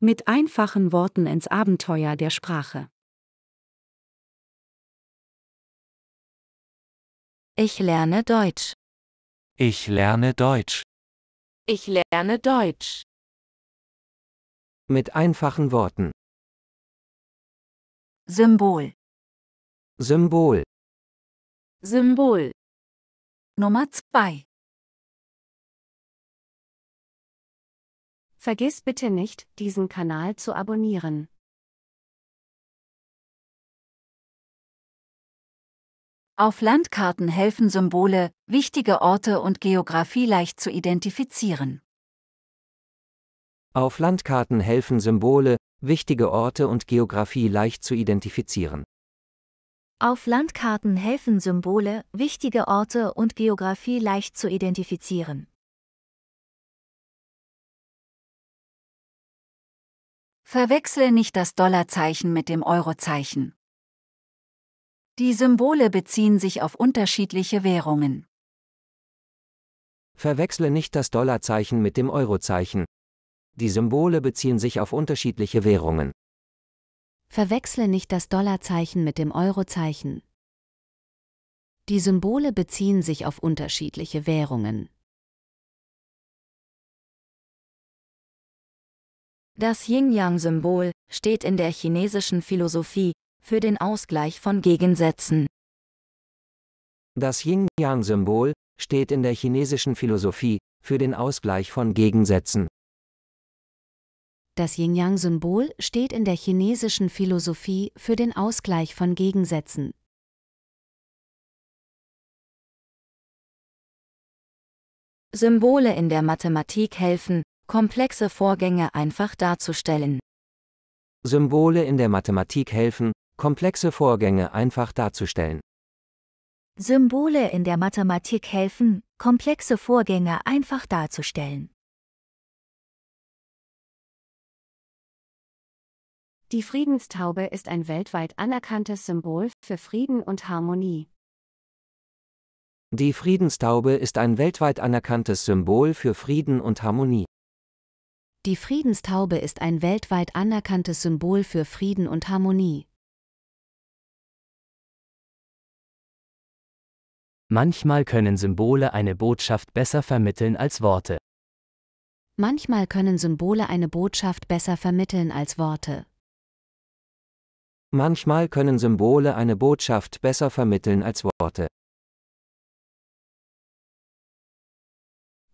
Mit einfachen Worten ins Abenteuer der Sprache. Ich lerne Deutsch. Ich lerne Deutsch. Ich lerne Deutsch. Mit einfachen Worten. Symbol. Symbol. Symbol. Nummer 2. Vergiss bitte nicht, diesen Kanal zu abonnieren. Auf Landkarten helfen Symbole, wichtige Orte und Geografie leicht zu identifizieren. Auf Landkarten helfen Symbole, wichtige Orte und Geografie leicht zu identifizieren. Auf Landkarten helfen Symbole, wichtige Orte und Geografie leicht zu identifizieren. Verwechsel nicht das Dollarzeichen mit dem Eurozeichen. Die Symbole beziehen sich auf unterschiedliche Währungen. Verwechsle nicht das Dollarzeichen mit dem Eurozeichen. Die Symbole beziehen sich auf unterschiedliche Währungen. Verwechsle nicht das Dollarzeichen mit dem Eurozeichen. Die Symbole beziehen sich auf unterschiedliche Währungen. Das Yin-Yang-Symbol steht in der chinesischen Philosophie für den Ausgleich von Gegensätzen. Das Yin-Yang-Symbol steht in der chinesischen Philosophie für den Ausgleich von Gegensätzen. Das Yin-Yang-Symbol steht in der chinesischen Philosophie für den Ausgleich von Gegensätzen. Symbole in der Mathematik helfen, komplexe Vorgänge einfach darzustellen. Symbole in der Mathematik helfen, komplexe Vorgänge einfach darzustellen. Symbole in der Mathematik helfen, komplexe Vorgänge einfach darzustellen. Die Friedenstaube ist ein weltweit anerkanntes Symbol für Frieden und Harmonie. Die Friedenstaube ist ein weltweit anerkanntes Symbol für Frieden und Harmonie. Die Friedenstaube ist ein weltweit anerkanntes Symbol für Frieden und Harmonie. Manchmal können Symbole eine Botschaft besser vermitteln als Worte. Manchmal können Symbole eine Botschaft besser vermitteln als Worte. Manchmal können Symbole eine Botschaft besser vermitteln als Worte.